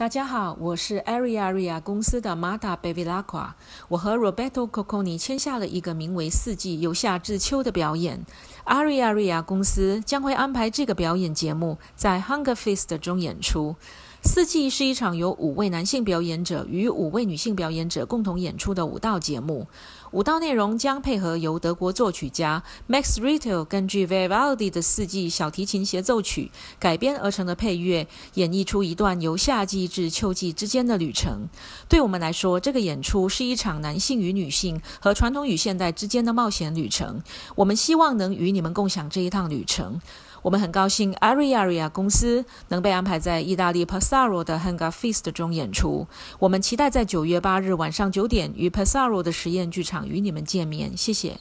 大家好，我是 Ariaria 公司的 m a t a Bevilacqua。我和 Roberto Cocconi 签下了一个名为“四季由夏至秋”的表演。Ariaria 公司将会安排这个表演节目在 Hunger f e s t 中演出。四季是一场由五位男性表演者与五位女性表演者共同演出的舞蹈节目。舞蹈内容将配合由德国作曲家 Max r i t t e l 根据 Vivaldi 的《四季》小提琴协奏曲改编而成的配乐，演绎出一段由夏季至秋季之间的旅程。对我们来说，这个演出是一场男性与女性和传统与现代之间的冒险旅程。我们希望能与你们共享这一趟旅程。我们很高兴 Ariaria 公司能被安排在意大利 Pesaro 的 h a n g a r Fest a 中演出。我们期待在九月八日晚上九点与 Pesaro 的实验剧场与你们见面。谢谢。